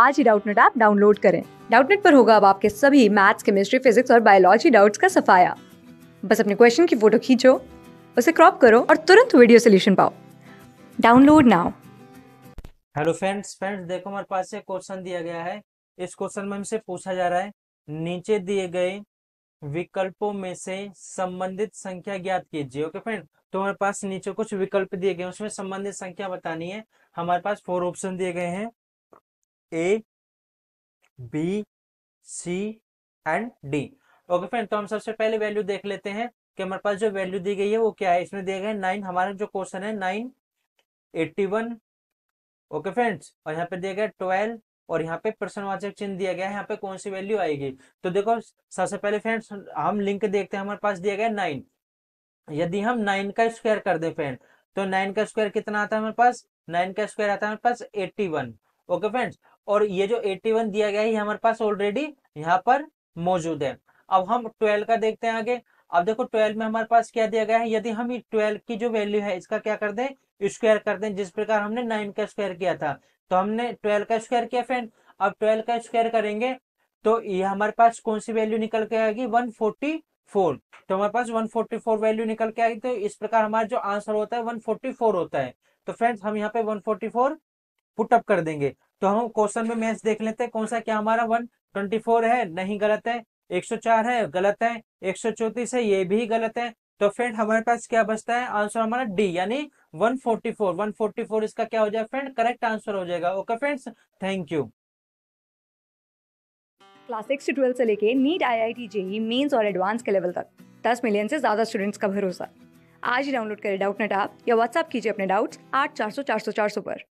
आज ही Doubtnut app download करें डाउटनेट पर होगा अब आपके सभी मैथ्स केमिस्ट्री फिजिक्स और बायोलॉजी डाउट्स का सफाया बस अपने क्वेश्चन की फोटो खींचो उसे क्रॉप करो और तुरंत वीडियो सोल्यूशन पाओ download now hello friends friends देखो हमारे पास एक क्वेश्चन दिया गया है इस क्वेश्चन में हमसे पूछा जा रहा है नीचे दिए गए विकल्पों में से संबंधित संख्या ज्ञात कीजिए ओके फ्रेंड तो हमारे पास नीचे कुछ विकल्प दिए गए उसमें संबंधित संख्या बतानी है हमारे पास फोर ऑप्शन दिए गए हैं A B C and D okay friend तो हम सबसे पहले वैल्यू देख लेते हैं कि हमारे पास जो वैल्यू दी गई है वो क्या है इसमें दिया गया नाइन हमारा जो क्वेश्चन है nine eighty one okay friends और यहाँ पे दिया गया ट्वेल्व और यहाँ पे प्रश्नवाचक चिन्ह दिया गया है यहाँ पे कौन सी वैल्यू आएगी तो देखो सबसे पहले फ्रेंड्स हम लिंक देखते हैं हमारे पास दिया गया नाइन यदि हम नाइन का स्क्वायर कर दे फ्रेंड तो नाइन का स्क्वायर कितना आता है हमारे पास नाइन का स्क्वायर आता है हमारे पास एट्टी वन ओके फ्रेंड्स और ये जो 81 दिया गया है हमारे पास ऑलरेडी यहाँ पर मौजूद है अब हम 12 का देखते हैं आगे अब देखो 12 में हमारे पास क्या दिया गया है यदि हम 12 की जो वैल्यू है इसका क्या कर दें स्क्वायर कर दें जिस प्रकार हमने 9 का स्क्वायर किया था तो हमने 12 का स्क्वायर किया फ्रेंड अब 12 का स्क्वायर करेंगे तो ये हमारे पास कौन सी वैल्यू निकल के आएगी फोर तो हमारे पास 144 वैल्यू निकल के आएगी तो इस प्रकार हमारा जो आंसर होता है 144 होता है तो फ्रेंड्स हम यहाँ पे 144 पुटअप कर देंगे तो हम क्वेश्चन में मैच देख लेते हैं कौन सा क्या हमारा वन ट्वेंटी फोर है नहीं गलत है एक सौ चार है गलत है एक सौ चौतीस है ये भी गलत है तो फ्रेंड हमारे पास क्या बचता है आंसर हमारा डी यानी one one forty four forty four इसका क्या हो जाएगा फ्रेंड करेक्ट आंसर हो जाएगा okay friends thank you class six से ट्वेल्थ से लेके NEET I I T JEE mains और एडवांस के लेवल तक दस मिलियन से ज्यादा स्टूडेंट्स का भरोसा आज ही डाउनलोड करें डाउट नेट आप या व्हाट्सअप कीजिए अपने डाउट्स आठ चार सौ चार सौ चार सौ पर